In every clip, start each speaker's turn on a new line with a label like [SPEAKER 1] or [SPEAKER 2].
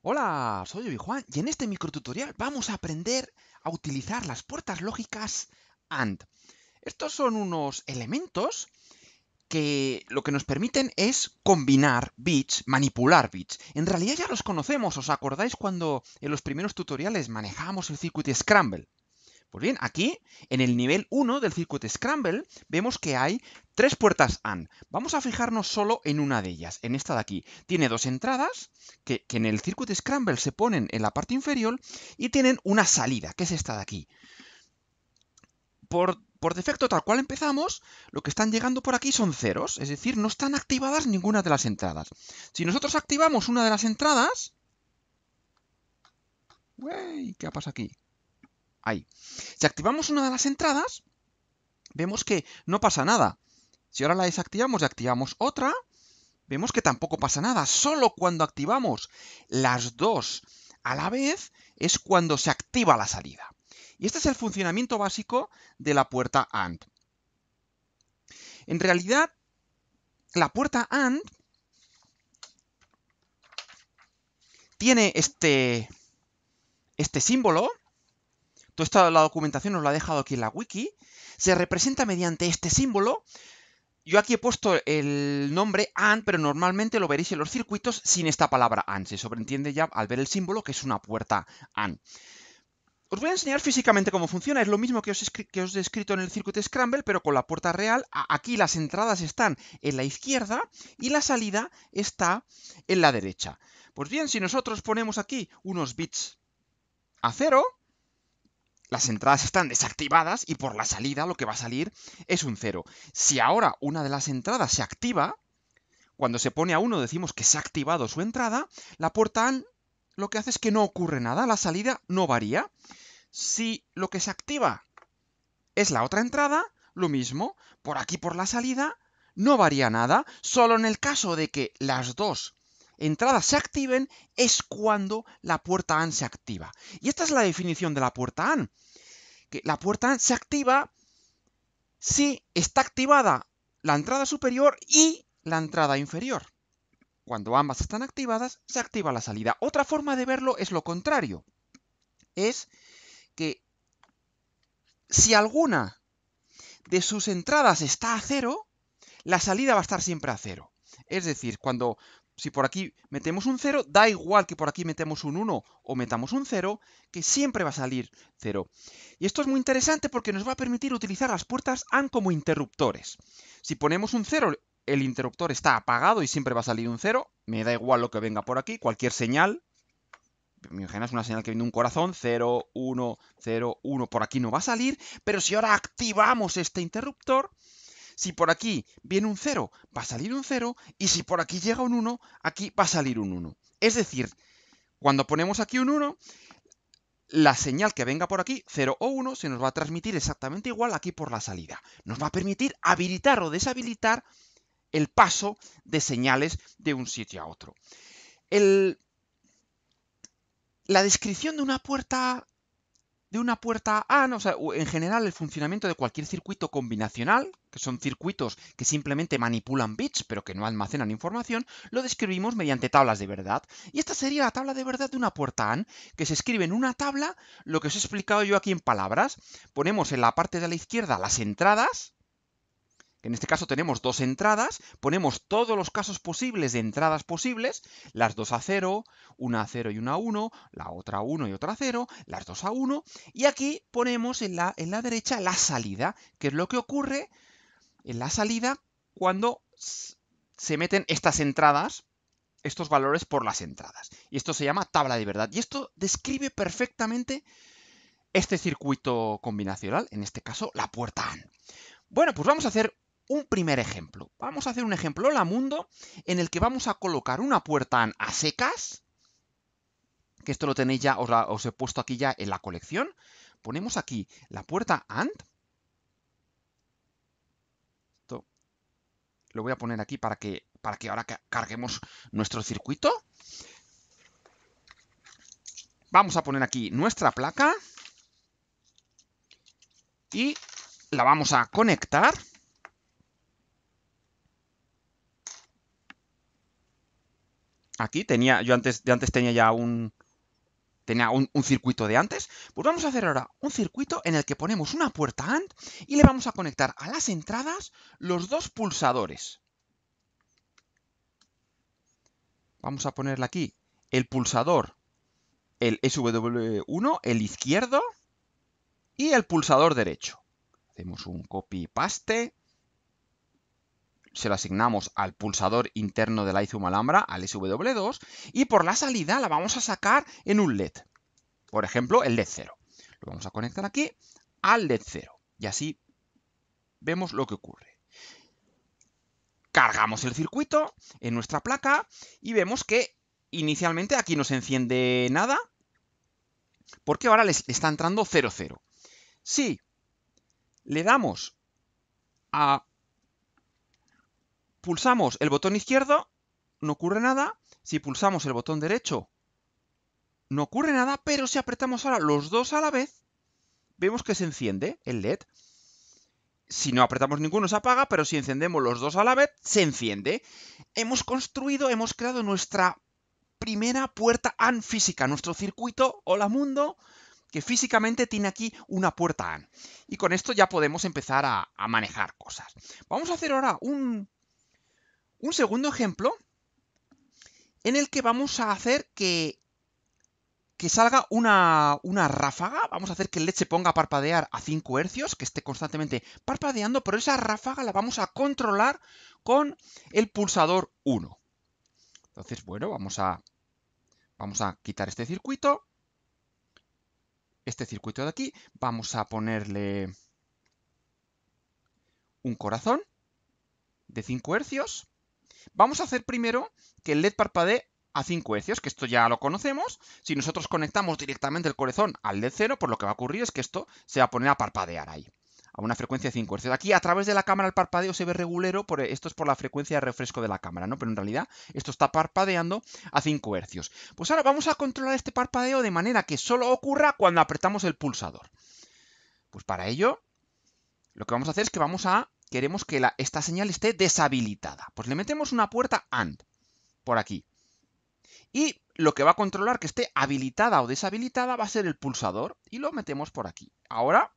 [SPEAKER 1] Hola, soy yo, Juan y en este microtutorial vamos a aprender a utilizar las puertas lógicas AND. Estos son unos elementos que lo que nos permiten es combinar bits, manipular bits. En realidad ya los conocemos, ¿os acordáis cuando en los primeros tutoriales manejamos el circuito Scramble? Pues bien, aquí en el nivel 1 del circuito Scramble vemos que hay tres puertas AND. Vamos a fijarnos solo en una de ellas, en esta de aquí. Tiene dos entradas que, en el circuito Scramble se ponen en la parte inferior y tienen una salida, que es esta de aquí. Por, defecto, tal cual empezamos, lo que están llegando por aquí son ceros, es decir, no están activadas ninguna de las entradas. Si nosotros activamos una de las entradas... ¡Wey! ¿Qué pasa aquí? Si activamos una de las entradas, vemos que no pasa nada. Si ahora la desactivamos y activamos otra, vemos que tampoco pasa nada. Solo cuando activamos las dos a la vez es cuando se activa la salida. Y este es el funcionamiento básico de la puerta AND. En realidad, la puerta AND tiene este, este símbolo Toda la documentación nos la ha dejado aquí en la wiki. Se representa mediante este símbolo. Yo aquí he puesto el nombre AND, pero normalmente lo veréis en los circuitos sin esta palabra AND. Se sobreentiende ya al ver el símbolo que es una puerta AND. Os voy a enseñar físicamente cómo funciona. Es lo mismo que os, os he descrito en el circuito Scramble, pero con la puerta real. Aquí las entradas están en la izquierda y la salida está en la derecha. Pues bien, si nosotros ponemos aquí unos bits a cero, las entradas están desactivadas y por la salida lo que va a salir es un 0. Si ahora una de las entradas se activa, cuando se pone a 1 decimos que se ha activado su entrada, la puerta lo que hace es que no ocurre nada, la salida no varía. Si lo que se activa es la otra entrada, lo mismo, por aquí por la salida no varía nada, solo en el caso de que las dos entradas se activen es cuando la puerta AN se activa. Y esta es la definición de la puerta AN. Que la puerta AN se activa si está activada la entrada superior y la entrada inferior. Cuando ambas están activadas, se activa la salida. Otra forma de verlo es lo contrario. Es que si alguna de sus entradas está a cero, la salida va a estar siempre a cero. Es decir, cuando si por aquí metemos un 0, da igual que por aquí metemos un 1 o metamos un 0, que siempre va a salir 0. Y esto es muy interesante porque nos va a permitir utilizar las puertas AND como interruptores. Si ponemos un 0, el interruptor está apagado y siempre va a salir un 0, me da igual lo que venga por aquí, cualquier señal, me es una señal que viene de un corazón, 0, 1, 0, 1, por aquí no va a salir, pero si ahora activamos este interruptor, si por aquí viene un 0, va a salir un 0. Y si por aquí llega un 1, aquí va a salir un 1. Es decir, cuando ponemos aquí un 1, la señal que venga por aquí, 0 o 1, se nos va a transmitir exactamente igual aquí por la salida. Nos va a permitir habilitar o deshabilitar el paso de señales de un sitio a otro. La descripción de una puerta de una puerta AN, o sea, en general el funcionamiento de cualquier circuito combinacional, que son circuitos que simplemente manipulan bits pero que no almacenan información, lo describimos mediante tablas de verdad. Y esta sería la tabla de verdad de una puerta AN, que se escribe en una tabla lo que os he explicado yo aquí en palabras. Ponemos en la parte de la izquierda las entradas, en este caso tenemos dos entradas, ponemos todos los casos posibles de entradas posibles, las dos a 0, una a 0 y una a 1, la otra a 1 y otra a 0, las dos a 1, y aquí ponemos en la, en la derecha la salida, que es lo que ocurre en la salida cuando se meten estas entradas, estos valores por las entradas. Y esto se llama tabla de verdad. Y esto describe perfectamente este circuito combinacional, en este caso la puerta AND. Bueno, pues vamos a hacer un primer ejemplo. Vamos a hacer un ejemplo Hola Mundo en el que vamos a colocar una puerta a secas, que esto lo tenéis ya, os, os he puesto aquí ya en la colección. Ponemos aquí la puerta AND. Esto lo voy a poner aquí para que, para que ahora carguemos nuestro circuito. Vamos a poner aquí nuestra placa y la vamos a conectar. aquí tenía, yo antes, de antes tenía ya un, tenía un, un, circuito de antes, pues vamos a hacer ahora un circuito en el que ponemos una puerta AND y le vamos a conectar a las entradas los dos pulsadores. Vamos a ponerle aquí el pulsador, el SW1, el izquierdo y el pulsador derecho. Hacemos un copy-paste se lo asignamos al pulsador interno de la Izum Alhambra, al SW2, y por la salida la vamos a sacar en un LED. Por ejemplo, el LED 0. Lo vamos a conectar aquí al LED 0. Y así vemos lo que ocurre. Cargamos el circuito en nuestra placa y vemos que inicialmente aquí no se enciende nada porque ahora les está entrando 0,0. Si le damos a pulsamos el botón izquierdo, no ocurre nada. Si pulsamos el botón derecho, no ocurre nada, pero si apretamos ahora los dos a la vez, vemos que se enciende el LED. Si no apretamos ninguno se apaga, pero si encendemos los dos a la vez, se enciende. Hemos construido, hemos creado nuestra primera puerta AN física, nuestro circuito Hola Mundo, que físicamente tiene aquí una puerta AN. Y con esto ya podemos empezar a, a manejar cosas. Vamos a hacer ahora un un segundo ejemplo en el que vamos a hacer que, salga una, una, ráfaga, vamos a hacer que el LED se ponga a parpadear a 5 hercios, que esté constantemente parpadeando, pero esa ráfaga la vamos a controlar con el pulsador 1. Entonces, bueno, vamos a, vamos a quitar este circuito, este circuito de aquí, vamos a ponerle un corazón de 5 hercios, Vamos a hacer primero que el LED parpadee a 5 Hz, que esto ya lo conocemos. Si nosotros conectamos directamente el corazón al LED 0, pues lo que va a ocurrir es que esto se va a poner a parpadear ahí, a una frecuencia de 5 hercios. Aquí a través de la cámara el parpadeo se ve regulero, esto es por la frecuencia de refresco de la cámara, ¿no? Pero en realidad esto está parpadeando a 5 Hz. Pues ahora vamos a controlar este parpadeo de manera que solo ocurra cuando apretamos el pulsador. Pues para ello, lo que vamos a hacer es que vamos a queremos que esta señal esté deshabilitada. Pues le metemos una puerta AND por aquí. Y lo que va a controlar que esté habilitada o deshabilitada va a ser el pulsador y lo metemos por aquí. Ahora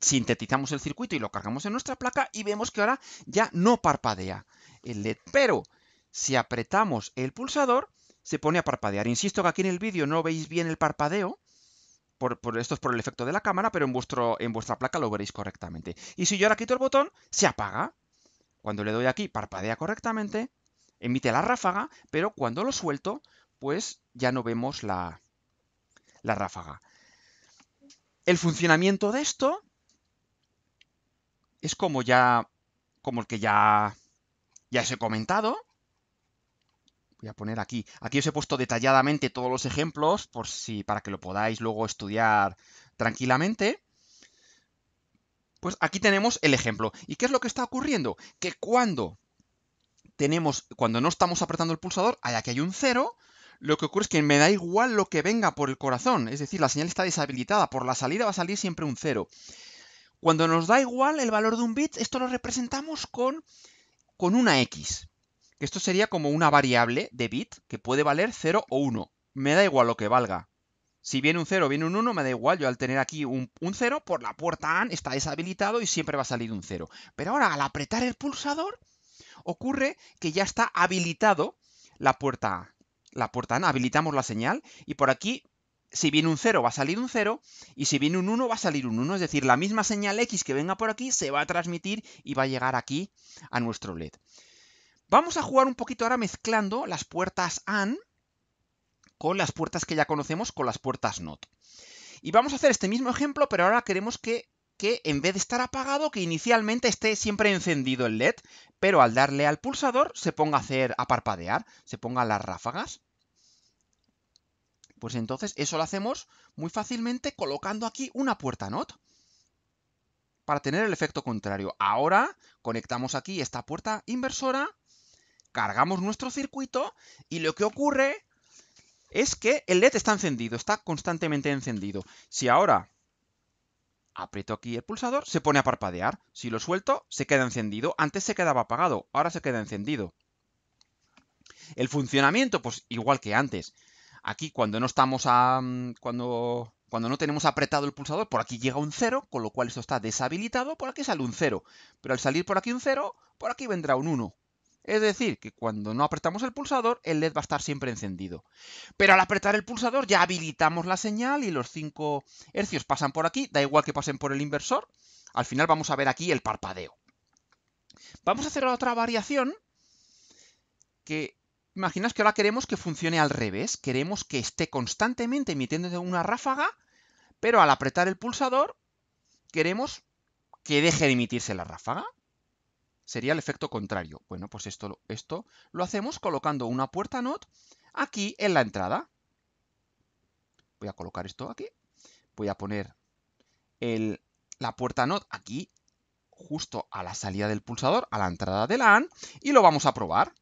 [SPEAKER 1] sintetizamos el circuito y lo cargamos en nuestra placa y vemos que ahora ya no parpadea el LED. Pero si apretamos el pulsador, se pone a parpadear. Insisto que aquí en el vídeo no veis bien el parpadeo, esto es por el efecto de la cámara, pero en, vuestro, en vuestra placa lo veréis correctamente. Y si yo ahora quito el botón, se apaga. Cuando le doy aquí, parpadea correctamente, emite la ráfaga, pero cuando lo suelto, pues ya no vemos la, la ráfaga. El funcionamiento de esto es como ya, como el que ya, ya os he comentado, voy a poner aquí. Aquí os he puesto detalladamente todos los ejemplos por si, para que lo podáis luego estudiar tranquilamente. Pues aquí tenemos el ejemplo. ¿Y qué es lo que está ocurriendo? Que cuando tenemos, cuando no estamos apretando el pulsador, que hay un cero, lo que ocurre es que me da igual lo que venga por el corazón, es decir, la señal está deshabilitada, por la salida va a salir siempre un cero. Cuando nos da igual el valor de un bit, esto lo representamos con, con una X esto sería como una variable de bit que puede valer 0 o 1. Me da igual lo que valga. Si viene un 0 viene un 1, me da igual. Yo al tener aquí un, 0, por la puerta AND está deshabilitado y siempre va a salir un 0. Pero ahora, al apretar el pulsador, ocurre que ya está habilitado la puerta A. La puerta AND, habilitamos la señal y por aquí si viene un 0 va a salir un 0 y si viene un 1 va a salir un 1, es decir, la misma señal X que venga por aquí se va a transmitir y va a llegar aquí a nuestro LED. Vamos a jugar un poquito ahora mezclando las puertas AND con las puertas que ya conocemos, con las puertas NOT. Y vamos a hacer este mismo ejemplo, pero ahora queremos que, que en vez de estar apagado, que inicialmente esté siempre encendido el LED, pero al darle al pulsador se ponga a hacer, a parpadear, se pongan las ráfagas. Pues entonces eso lo hacemos muy fácilmente colocando aquí una puerta NOT para tener el efecto contrario. Ahora conectamos aquí esta puerta inversora cargamos nuestro circuito y lo que ocurre es que el LED está encendido, está constantemente encendido. Si ahora aprieto aquí el pulsador, se pone a parpadear. Si lo suelto, se queda encendido. Antes se quedaba apagado, ahora se queda encendido. El funcionamiento, pues igual que antes. Aquí cuando no estamos a... Mm, cuando... Cuando no tenemos apretado el pulsador, por aquí llega un 0, con lo cual esto está deshabilitado, por aquí sale un 0. Pero al salir por aquí un 0, por aquí vendrá un 1. Es decir, que cuando no apretamos el pulsador, el LED va a estar siempre encendido. Pero al apretar el pulsador ya habilitamos la señal y los 5 hercios pasan por aquí, da igual que pasen por el inversor. Al final vamos a ver aquí el parpadeo. Vamos a hacer otra variación que imaginaos que ahora queremos que funcione al revés. Queremos que esté constantemente emitiendo una ráfaga, pero al apretar el pulsador queremos que deje de emitirse la ráfaga sería el efecto contrario. Bueno, pues esto, esto lo hacemos colocando una puerta NOT aquí en la entrada. Voy a colocar esto aquí. Voy a poner la puerta NOT aquí, justo a la salida del pulsador, a la entrada de la y lo vamos a probar.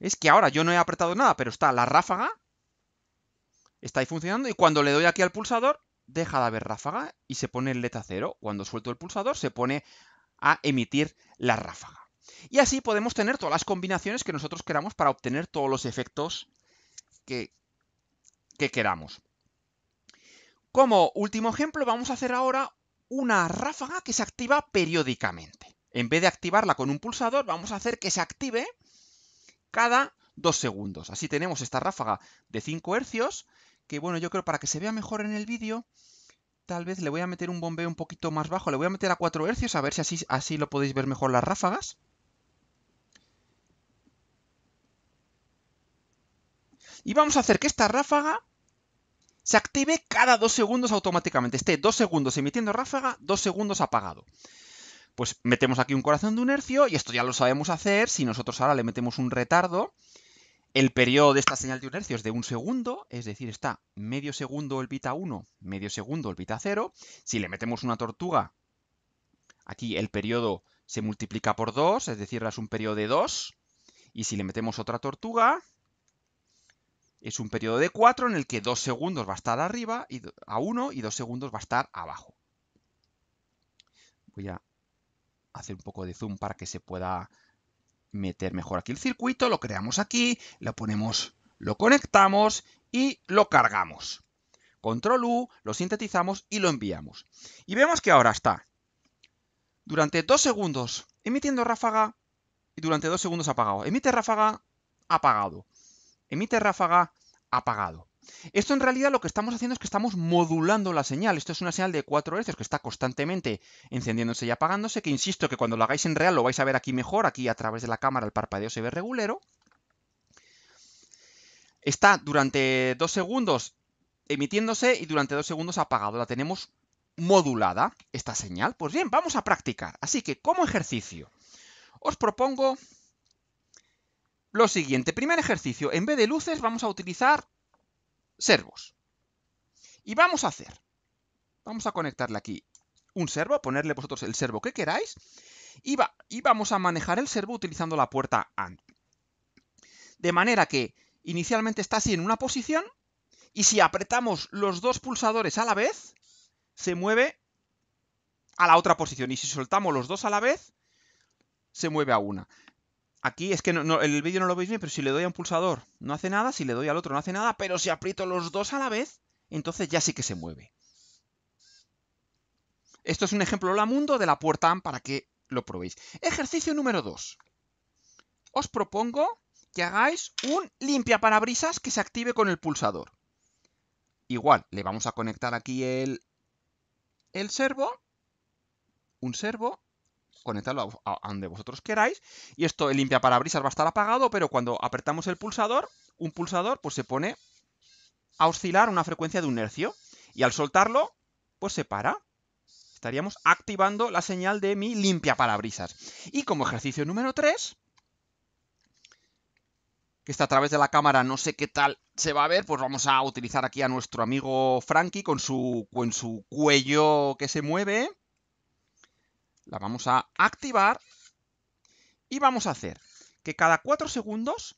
[SPEAKER 1] Es que ahora yo no he apretado nada, pero está la ráfaga, está ahí funcionando, y cuando le doy aquí al pulsador, deja de haber ráfaga y se pone en letra cero. Cuando suelto el pulsador se pone a emitir la ráfaga. Y así podemos tener todas las combinaciones que nosotros queramos para obtener todos los efectos que, queramos. Como último ejemplo vamos a hacer ahora una ráfaga que se activa periódicamente. En vez de activarla con un pulsador, vamos a hacer que se active cada dos segundos. Así tenemos esta ráfaga de 5 hercios que bueno, yo creo para que se vea mejor en el vídeo, tal vez le voy a meter un bombeo un poquito más bajo, le voy a meter a 4 hercios, a ver si así, así lo podéis ver mejor las ráfagas. Y vamos a hacer que esta ráfaga se active cada 2 segundos automáticamente. Esté 2 segundos emitiendo ráfaga, 2 segundos apagado. Pues metemos aquí un corazón de un hercio y esto ya lo sabemos hacer. Si nosotros ahora le metemos un retardo, el periodo de esta señal de un es de un segundo, es decir, está medio segundo el a 1, medio segundo el a 0. Si le metemos una tortuga, aquí el periodo se multiplica por 2, es decir, es un periodo de 2. Y si le metemos otra tortuga, es un periodo de 4 en el que 2 segundos va a estar arriba y a 1 y 2 segundos va a estar abajo. Voy a hacer un poco de zoom para que se pueda meter mejor aquí el circuito, lo creamos aquí, lo ponemos, lo conectamos y lo cargamos. Control U, lo sintetizamos y lo enviamos. Y vemos que ahora está durante dos segundos emitiendo ráfaga y durante dos segundos apagado. Emite ráfaga, apagado. Emite ráfaga, apagado. Esto en realidad lo que estamos haciendo es que estamos modulando la señal. Esto es una señal de 4 Hz que está constantemente encendiéndose y apagándose, que insisto que cuando lo hagáis en real lo vais a ver aquí mejor, aquí a través de la cámara el parpadeo se ve regulero. Está durante 2 segundos emitiéndose y durante 2 segundos apagado. La tenemos modulada, esta señal. Pues bien, vamos a practicar. Así que como ejercicio, os propongo lo siguiente. Primer ejercicio, en vez de luces vamos a utilizar servos. Y vamos a hacer, vamos a conectarle aquí un servo, ponerle vosotros el servo que queráis, y, va, y vamos a manejar el servo utilizando la puerta AND. De manera que inicialmente está así en una posición, y si apretamos los dos pulsadores a la vez, se mueve a la otra posición, y si soltamos los dos a la vez, se mueve a una. Aquí es que el vídeo no lo veis bien, pero si le doy a un pulsador no hace nada, si le doy al otro no hace nada, pero si aprieto los dos a la vez, entonces ya sí que se mueve. Esto es un ejemplo hola mundo de la puerta AMP para que lo probéis. Ejercicio número 2. Os propongo que hagáis un limpia parabrisas que se active con el pulsador. Igual, le vamos a conectar aquí el, el servo, un servo, conectarlo a, donde vosotros queráis. Y esto, el limpia parabrisas va a estar apagado, pero cuando apretamos el pulsador, un pulsador pues se pone a oscilar una frecuencia de un hercio. Y al soltarlo, pues se para. Estaríamos activando la señal de mi limpia parabrisas. Y como ejercicio número 3, que está a través de la cámara, no sé qué tal se va a ver, pues vamos a utilizar aquí a nuestro amigo Frankie con su, con su cuello que se mueve. La vamos a activar y vamos a hacer que cada 4 segundos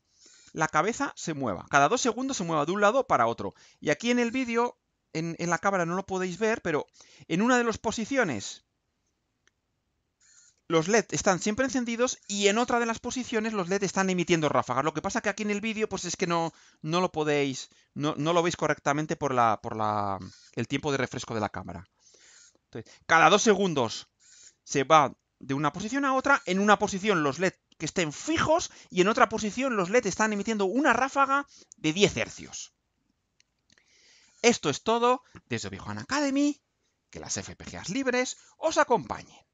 [SPEAKER 1] la cabeza se mueva. Cada 2 segundos se mueva de un lado para otro. Y aquí en el vídeo, en, la cámara no lo podéis ver, pero en una de las posiciones los LED están siempre encendidos y en otra de las posiciones los LED están emitiendo ráfagas. Lo que pasa que aquí en el vídeo pues es que no, no lo podéis, no, lo veis correctamente por, la, por la, el tiempo de refresco de la cámara. Entonces, cada 2 segundos se va de una posición a otra, en una posición los LED que estén fijos y en otra posición los LED están emitiendo una ráfaga de 10 Hz. Esto es todo desde obi Academy, que las FPGAs libres os acompañen.